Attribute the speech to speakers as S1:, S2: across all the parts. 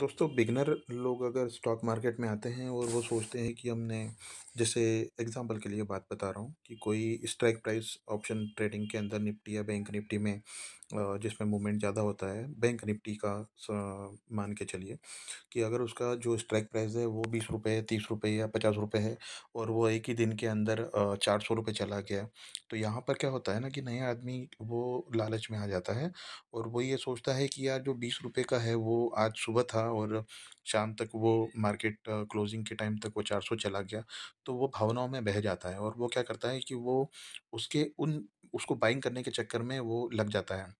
S1: दोस्तों बिगनर लोग अगर स्टॉक मार्केट में आते हैं और वो सोचते हैं कि हमने जैसे एग्जांपल के लिए बात बता रहा हूँ कि कोई स्ट्राइक प्राइस ऑप्शन ट्रेडिंग के अंदर निफ्टी या बैंक निफ्टी में जिसमें मूवमेंट ज़्यादा होता है बैंक निफ्टी का मान के चलिए कि अगर उसका जो स्ट्राइक प्राइस है वो बीस रुपये तीस रुपये या पचास रुपये है और वो एक ही दिन के अंदर चार सौ रुपये चला गया तो यहाँ पर क्या होता है ना कि नया आदमी वो लालच में आ जाता है और वो ये सोचता है कि यार जो बीस रुपये का है वो आज सुबह था था और शाम तक वो मार्केट क्लोजिंग के टाइम तक वो चार सौ चला गया तो वो भावनाओं में बह जाता है और वो क्या करता है कि वो उसके उन उसको बाइंग करने के चक्कर में वो लग जाता है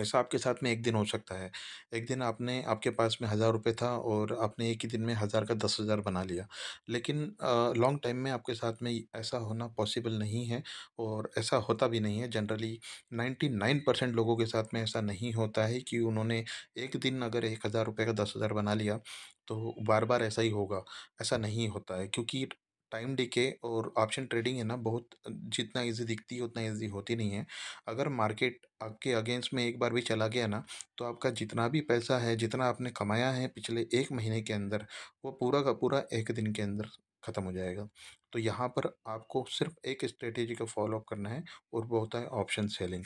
S1: ऐसा आपके साथ में एक दिन हो सकता है एक दिन आपने आपके पास में हज़ार रुपये था और आपने एक ही दिन में हज़ार का दस हज़ार बना लिया लेकिन लॉन्ग टाइम में आपके साथ में ऐसा होना पॉसिबल नहीं है और ऐसा होता भी नहीं है जनरली नाइन्टी नाइन परसेंट लोगों के साथ में ऐसा नहीं होता है कि उन्होंने एक दिन अगर एक हज़ार रुपये का दस हज़ार बना लिया तो बार बार ऐसा ही होगा ऐसा नहीं होता है क्योंकि टाइम डीके और ऑप्शन ट्रेडिंग है ना बहुत जितना इजी दिखती है उतना इजी होती नहीं है अगर मार्केट आपके अगेंस्ट में एक बार भी चला गया ना तो आपका जितना भी पैसा है जितना आपने कमाया है पिछले एक महीने के अंदर वो पूरा का पूरा एक दिन के अंदर ख़त्म हो जाएगा तो यहाँ पर आपको सिर्फ एक स्ट्रेटेजी को फॉलो करना है और वो होता है ऑप्शन सेलिंग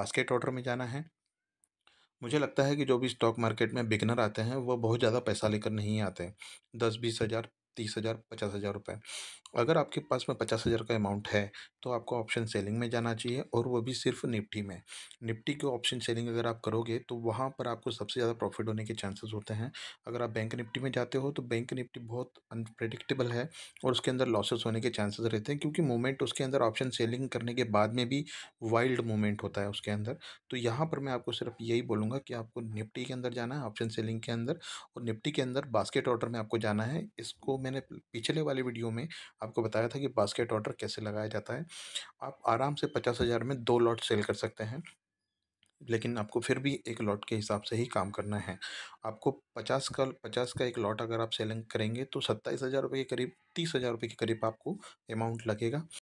S1: बास्केट ऑर्डर में जाना है मुझे लगता है कि जो भी स्टॉक मार्केट में बिगनर आते हैं वो बहुत ज़्यादा पैसा लेकर नहीं आते हैं दस बीस हज़ार तीस हज़ार पचास हज़ार रुपये अगर आपके पास में पचास हज़ार का अमाउंट है तो आपको ऑप्शन सेलिंग में जाना चाहिए और वो भी सिर्फ निफ्टी में निफ्टी के ऑप्शन सेलिंग अगर आप करोगे तो वहाँ पर आपको सबसे ज़्यादा प्रॉफिट होने के चांसेस होते हैं अगर आप बैंक निफ्टी में जाते हो तो बैंक निफ्टी बहुत अनप्रडिक्टेबल है और उसके अंदर लॉसेस होने के चांसेस रहते हैं क्योंकि मूवमेंट उसके अंदर ऑप्शन सेलिंग करने के बाद में भी वाइल्ड मूवमेंट होता है उसके अंदर तो यहाँ पर मैं आपको सिर्फ यही बोलूँगा कि आपको निफ्टी के अंदर जाना है ऑप्शन सेलिंग के अंदर और निफ्टी के अंदर बास्केट ऑर्डर में आपको जाना है इसको मैंने पिछले वाले वीडियो में आपको बताया था कि बास्केट ऑर्डर कैसे लगाया जाता है आप आराम से पचास हज़ार में दो लॉट सेल कर सकते हैं लेकिन आपको फिर भी एक लॉट के हिसाब से ही काम करना है आपको पचास का पचास का एक लॉट अगर आप सेलिंग करेंगे तो सत्ताईस हज़ार रुपये के करीब तीस हज़ार रुपये के करीब आपको अमाउंट लगेगा